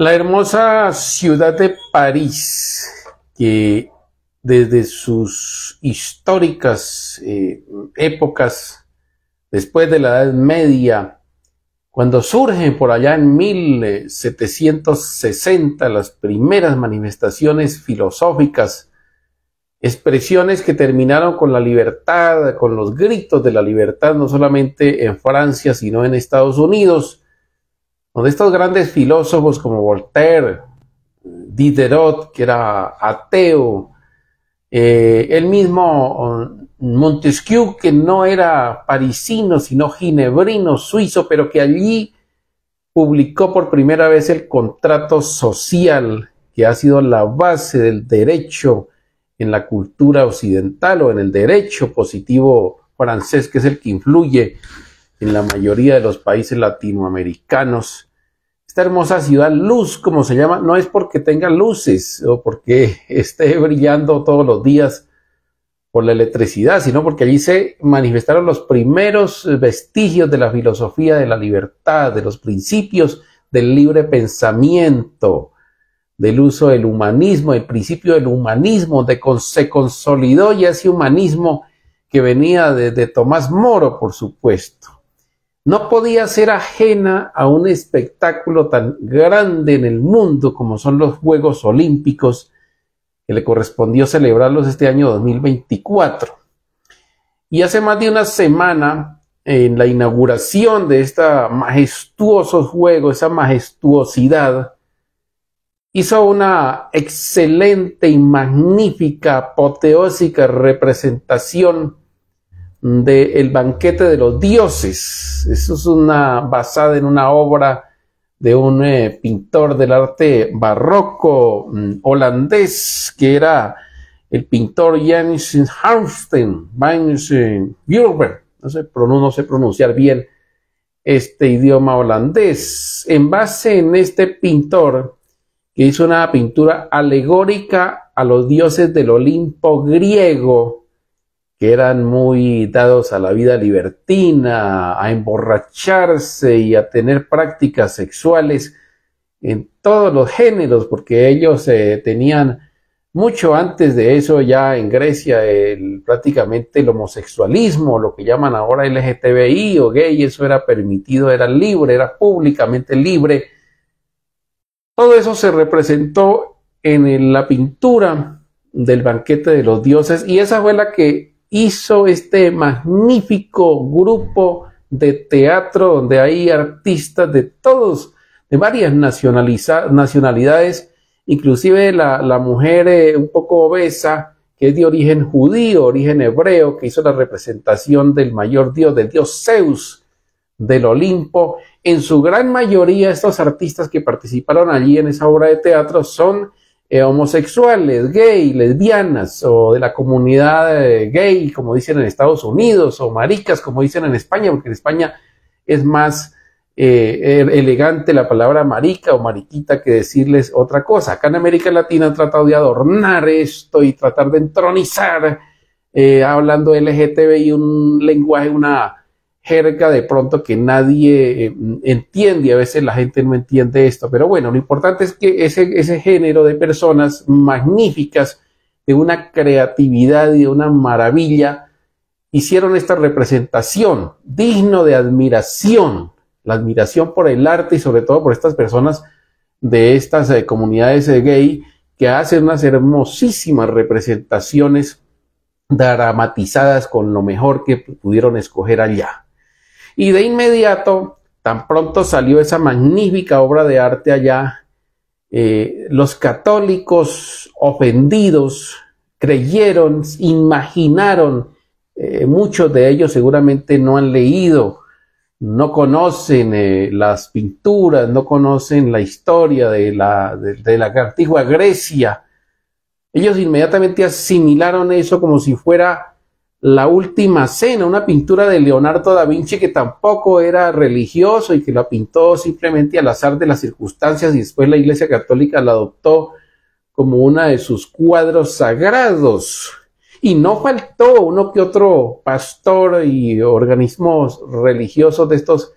La hermosa ciudad de París, que desde sus históricas eh, épocas, después de la Edad Media, cuando surgen por allá en 1760 las primeras manifestaciones filosóficas, expresiones que terminaron con la libertad, con los gritos de la libertad, no solamente en Francia, sino en Estados Unidos, de estos grandes filósofos como Voltaire, Diderot, que era ateo, eh, el mismo Montesquieu, que no era parisino, sino ginebrino, suizo, pero que allí publicó por primera vez el contrato social, que ha sido la base del derecho en la cultura occidental o en el derecho positivo francés, que es el que influye en la mayoría de los países latinoamericanos hermosa ciudad, luz como se llama, no es porque tenga luces o porque esté brillando todos los días por la electricidad, sino porque allí se manifestaron los primeros vestigios de la filosofía de la libertad, de los principios del libre pensamiento, del uso del humanismo, el principio del humanismo, de con, se consolidó ya ese humanismo que venía de Tomás Moro, por supuesto no podía ser ajena a un espectáculo tan grande en el mundo como son los Juegos Olímpicos, que le correspondió celebrarlos este año 2024. Y hace más de una semana, en la inauguración de este majestuoso juego, esa majestuosidad, hizo una excelente y magnífica apoteósica representación de el banquete de los dioses. Eso es una basada en una obra de un eh, pintor del arte barroco mm, holandés que era el pintor Jens Harmsten, Magnus No, no sé pronunciar bien este idioma holandés. En base en este pintor que hizo una pintura alegórica a los dioses del Olimpo griego, que eran muy dados a la vida libertina, a emborracharse y a tener prácticas sexuales en todos los géneros, porque ellos eh, tenían mucho antes de eso ya en Grecia el, prácticamente el homosexualismo, lo que llaman ahora LGTBI o gay, eso era permitido, era libre, era públicamente libre. Todo eso se representó en la pintura del banquete de los dioses y esa fue la que hizo este magnífico grupo de teatro donde hay artistas de todos, de varias nacionalidades, inclusive la, mujer eh, un poco obesa, que es de origen judío, origen hebreo, que hizo la representación del mayor dios, del dios Zeus del Olimpo. En su gran mayoría, estos artistas que participaron allí en esa obra de teatro son eh, homosexuales, gay, lesbianas o de la comunidad eh, gay, como dicen en Estados Unidos, o maricas, como dicen en España, porque en España es más eh, e-, elegante la palabra marica o mariquita que decirles otra cosa. Acá en América Latina han tratado de adornar esto y tratar de entronizar, hablando LGTBI, un lenguaje, una de pronto que nadie eh, entiende, a veces la gente no entiende esto, pero bueno, lo importante es que ese, ese género de personas magníficas, de una creatividad y de una maravilla, hicieron esta representación digno de admiración, la admiración por el arte y sobre todo por estas personas de estas eh, comunidades eh, gay que hacen unas hermosísimas representaciones dramatizadas con lo mejor que pudieron escoger allá. Y de inmediato, tan pronto salió esa magnífica obra de arte allá, eh, los católicos ofendidos creyeron, imaginaron, eh, muchos de ellos seguramente no han leído, no conocen eh, las pinturas, no conocen la historia de la, de, de la antigua Grecia. Ellos inmediatamente asimilaron eso como si fuera la Última Cena, una pintura de Leonardo da Vinci que tampoco era religioso y que la pintó simplemente al azar de las circunstancias y después la Iglesia Católica la adoptó como una de sus cuadros sagrados. Y no faltó uno que otro pastor y organismos religiosos de estos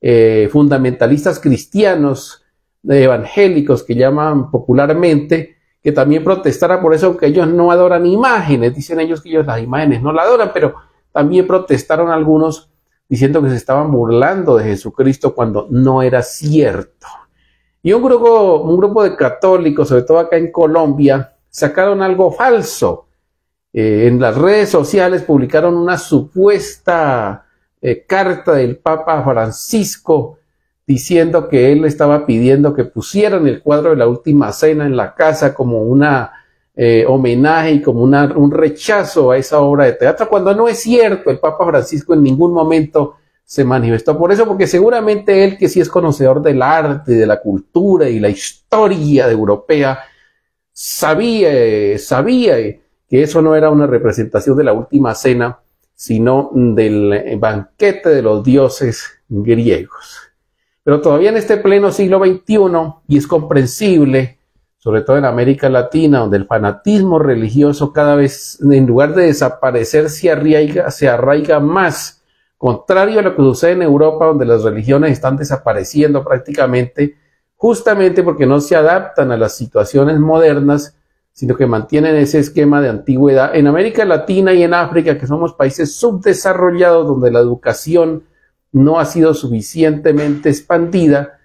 eh, fundamentalistas cristianos, eh, evangélicos que llaman popularmente, que también protestara por eso, que ellos no adoran imágenes, dicen ellos que ellos las imágenes no la adoran, pero también protestaron algunos diciendo que se estaban burlando de Jesucristo cuando no era cierto. Y un grupo, un grupo de católicos, sobre todo acá en Colombia, sacaron algo falso. Eh, en las redes sociales publicaron una supuesta eh, carta del Papa Francisco diciendo que él estaba pidiendo que pusieran el cuadro de la última cena en la casa como un eh, homenaje y como un rechazo a esa obra de teatro, cuando no es cierto, el Papa Francisco en ningún momento se manifestó por eso, porque seguramente él que sí es conocedor del arte, de la cultura y la historia europea, sabía, sabía que eso no era una representación de la última cena, sino del banquete de los dioses griegos. Pero todavía en este pleno siglo XXI, y es comprensible, sobre todo en América Latina, donde el fanatismo religioso cada vez, en lugar de desaparecer, se arraiga, se arraiga más. Contrario a lo que sucede en Europa, donde las religiones están desapareciendo prácticamente, justamente porque no se adaptan a las situaciones modernas, sino que mantienen ese esquema de antigüedad. En América Latina y en África, que somos países subdesarrollados, donde la educación no ha sido suficientemente expandida,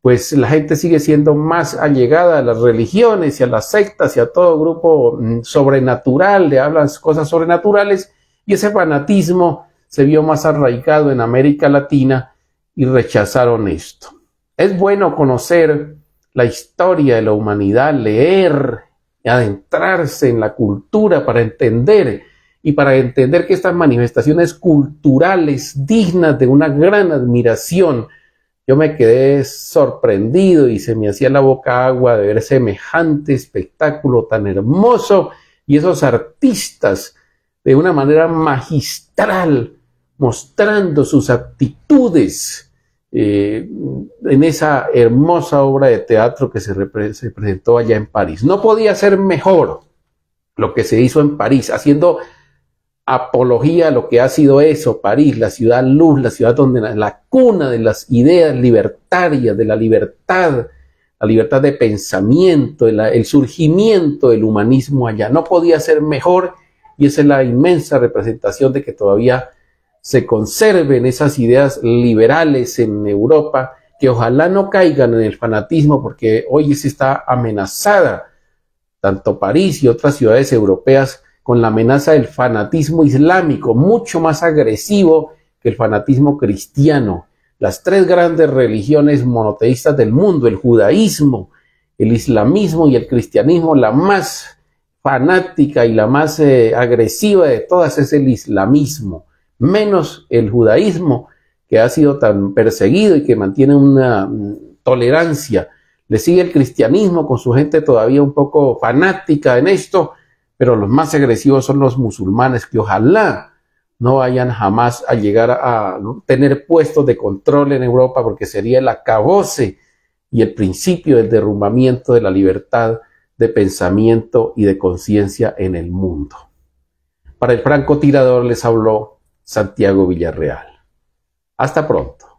pues la gente sigue siendo más allegada a las religiones y a las sectas y a todo grupo mm, sobrenatural, le hablan cosas sobrenaturales, y ese fanatismo se vio más arraigado en América Latina y rechazaron esto. Es bueno conocer la historia de la humanidad, leer, adentrarse en la cultura para entender y para entender que estas manifestaciones culturales dignas de una gran admiración, yo me quedé sorprendido y se me hacía la boca agua de ver semejante espectáculo tan hermoso y esos artistas de una manera magistral mostrando sus aptitudes eh, en esa hermosa obra de teatro que se presentó allá en París. No podía ser mejor lo que se hizo en París, haciendo apología a lo que ha sido eso, París, la ciudad luz, la ciudad donde la, cuna de las ideas libertarias, de la libertad, la libertad de pensamiento, el, el, surgimiento del humanismo allá. No podía ser mejor y esa es la inmensa representación de que todavía se conserven esas ideas liberales en Europa, que ojalá no caigan en el fanatismo porque hoy se está amenazada tanto París y otras ciudades europeas con la amenaza del fanatismo islámico, mucho más agresivo que el fanatismo cristiano. Las tres grandes religiones monoteístas del mundo, el judaísmo, el islamismo y el cristianismo, la más fanática y la más eh, agresiva de todas es el islamismo, menos el judaísmo, que ha sido tan perseguido y que mantiene una mm, tolerancia. Le sigue el cristianismo con su gente todavía un poco fanática en esto, pero los más agresivos son los musulmanes que ojalá no vayan jamás a llegar a tener puestos de control en Europa porque sería el acabose y el principio del derrumbamiento de la libertad de pensamiento y de conciencia en el mundo. Para el francotirador les habló Santiago Villarreal. Hasta pronto.